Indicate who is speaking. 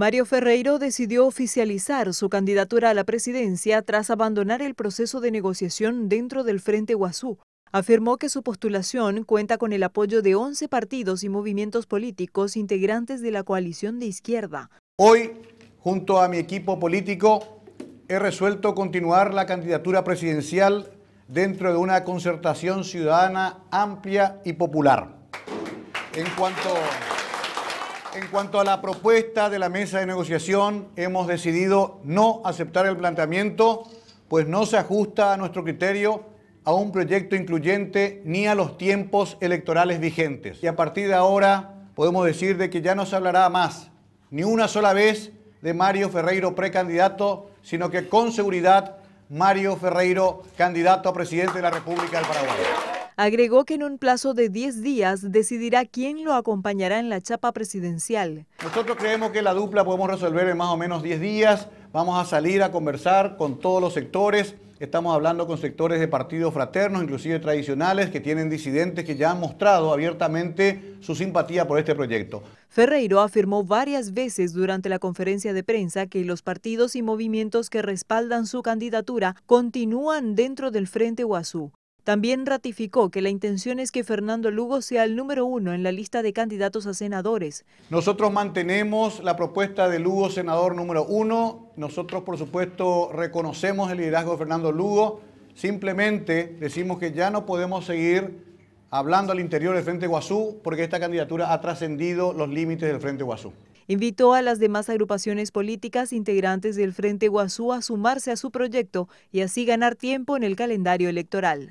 Speaker 1: Mario Ferreiro decidió oficializar su candidatura a la presidencia tras abandonar el proceso de negociación dentro del Frente Guazú. Afirmó que su postulación cuenta con el apoyo de 11 partidos y movimientos políticos integrantes de la coalición de izquierda.
Speaker 2: Hoy, junto a mi equipo político, he resuelto continuar la candidatura presidencial dentro de una concertación ciudadana amplia y popular. En cuanto... En cuanto a la propuesta de la mesa de negociación, hemos decidido no aceptar el planteamiento, pues no se ajusta a nuestro criterio a un proyecto incluyente ni a los tiempos electorales vigentes. Y a partir de ahora podemos decir de que ya no se hablará más ni una sola vez de Mario Ferreiro precandidato, sino que con seguridad Mario Ferreiro candidato a presidente de la República del Paraguay.
Speaker 1: Agregó que en un plazo de 10 días decidirá quién lo acompañará en la chapa presidencial. Nosotros creemos
Speaker 2: que la dupla podemos resolver en más o menos 10 días. Vamos a salir a conversar con todos los sectores. Estamos hablando con sectores de partidos fraternos, inclusive tradicionales, que tienen disidentes que ya han mostrado abiertamente su simpatía por este proyecto.
Speaker 1: Ferreiro afirmó varias veces durante la conferencia de prensa que los partidos y movimientos que respaldan su candidatura continúan dentro del Frente Guazú. También ratificó que la intención es que Fernando Lugo sea el número uno en la lista de candidatos a senadores.
Speaker 2: Nosotros mantenemos la propuesta de Lugo senador número uno. Nosotros, por supuesto, reconocemos el liderazgo de Fernando Lugo. Simplemente decimos que ya no podemos seguir hablando al interior del Frente Guazú porque esta candidatura ha trascendido los límites del Frente Guazú.
Speaker 1: Invitó a las demás agrupaciones políticas integrantes del Frente Guazú a sumarse a su proyecto y así ganar tiempo en el calendario electoral.